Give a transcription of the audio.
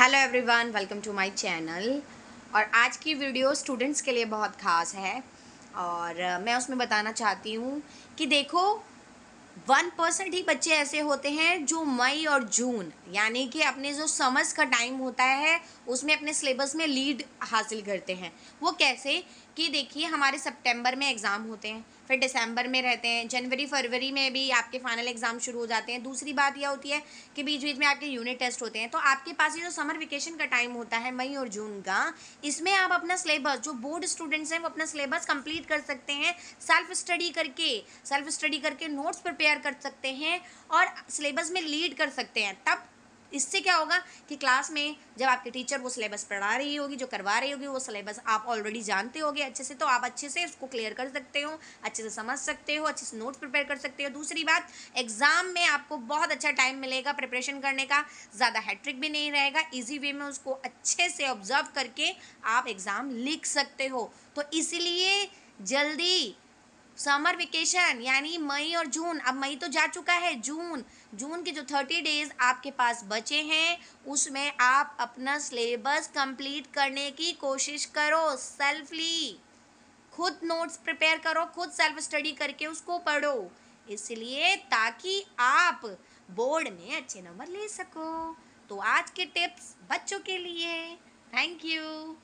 hello everyone welcome to my channel और आज की वीडियो स्टूडेंट्स के लिए बहुत ख़ास है और मैं उसमें बताना चाहती हूँ कि देखो वन परसेंट ही बच्चे ऐसे होते हैं जो मई और जून यानी कि अपने जो समर्स का टाइम होता है उसमें अपने सिलेबस में लीड हासिल करते हैं वो कैसे कि देखिए हमारे सितंबर में एग्ज़ाम होते हैं फिर दिसंबर में रहते हैं जनवरी फरवरी में भी आपके फाइनल एग्ज़ाम शुरू हो जाते हैं दूसरी बात यह होती है कि बीच बीच में आपके यूनिट टेस्ट होते हैं तो आपके पास ये जो समर वेकेशन का टाइम होता है मई और जून का इसमें आप अपना सिलेबस जो बोर्ड स्टूडेंट्स हैं वो अपना सिलेबस कंप्लीट कर सकते हैं सेल्फ स्टडी करके सेल्फ स्टडी करके नोट्स प्रिपेयर कर सकते हैं और सिलेबस में लीड कर सकते हैं तब इससे क्या होगा कि क्लास में जब आपके टीचर वो सिलेबस पढ़ा रही होगी जो करवा रही होगी वो सिलेबस आप ऑलरेडी जानते होगे अच्छे से तो आप अच्छे से उसको क्लियर कर सकते हो अच्छे से समझ सकते हो अच्छे से नोट्स प्रिपेयर कर सकते हो दूसरी बात एग्ज़ाम में आपको बहुत अच्छा टाइम मिलेगा प्रिपरेशन करने का ज़्यादा हैट्रिक भी नहीं रहेगा ईजी वे में उसको अच्छे से ऑब्जर्व करके आप एग्ज़ाम लिख सकते हो तो इसलिए जल्दी समर वेकेशन यानी मई और जून अब मई तो जा चुका है जून जून के जो थर्टी डेज आपके पास बचे हैं उसमें आप अपना सिलेबस कंप्लीट करने की कोशिश करो सेल्फली खुद नोट्स प्रिपेयर करो खुद सेल्फ स्टडी करके उसको पढ़ो इसलिए ताकि आप बोर्ड में अच्छे नंबर ले सको तो आज के टिप्स बच्चों के लिए थैंक यू